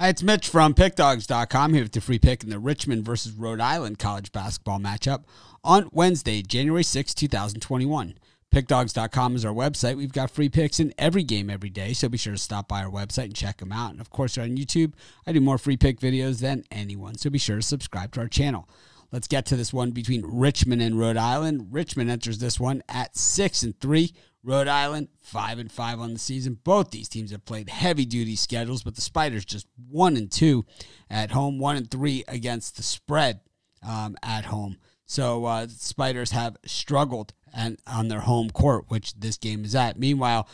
Hi, it's Mitch from PickDogs.com here with the free pick in the Richmond versus Rhode Island college basketball matchup on Wednesday, January 6, 2021. PickDogs.com is our website. We've got free picks in every game every day, so be sure to stop by our website and check them out. And of course, on YouTube, I do more free pick videos than anyone, so be sure to subscribe to our channel. Let's get to this one between Richmond and Rhode Island. Richmond enters this one at six and three. Rhode Island five and five on the season. Both these teams have played heavy duty schedules, but the Spiders just one and two at home, one and three against the spread um, at home. So uh, Spiders have struggled and on their home court, which this game is at. Meanwhile,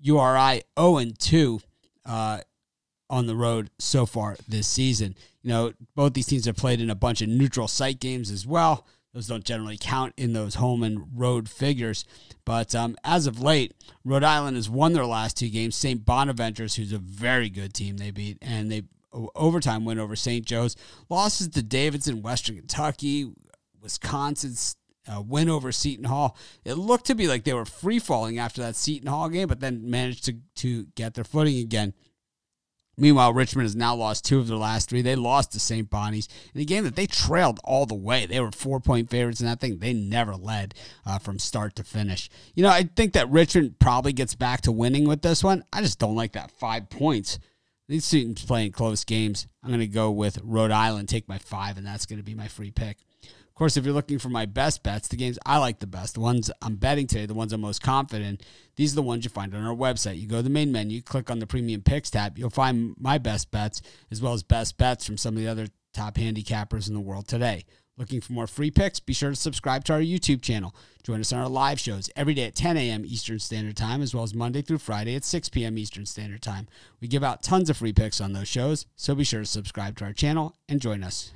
URI zero oh and two uh, on the road so far this season. You know, both these teams have played in a bunch of neutral site games as well. Those don't generally count in those home and road figures. But um, as of late, Rhode Island has won their last two games. St. Bonaventures, who's a very good team, they beat, and they overtime win over St. Joe's. Losses to Davidson, Western Kentucky, Wisconsin's uh, win over Seton Hall. It looked to be like they were free falling after that Seton Hall game, but then managed to, to get their footing again. Meanwhile, Richmond has now lost two of their last three. They lost to St. Bonnie's in a game that they trailed all the way. They were four point favorites, and I think they never led uh, from start to finish. You know, I think that Richmond probably gets back to winning with this one. I just don't like that five points these students playing close games. I'm going to go with Rhode Island, take my five, and that's going to be my free pick. Of course, if you're looking for my best bets, the games I like the best, the ones I'm betting today, the ones I'm most confident, these are the ones you find on our website. You go to the main menu, click on the premium picks tab, you'll find my best bets as well as best bets from some of the other top handicappers in the world today. Looking for more free picks? Be sure to subscribe to our YouTube channel. Join us on our live shows every day at 10 a.m. Eastern Standard Time, as well as Monday through Friday at 6 p.m. Eastern Standard Time. We give out tons of free picks on those shows, so be sure to subscribe to our channel and join us.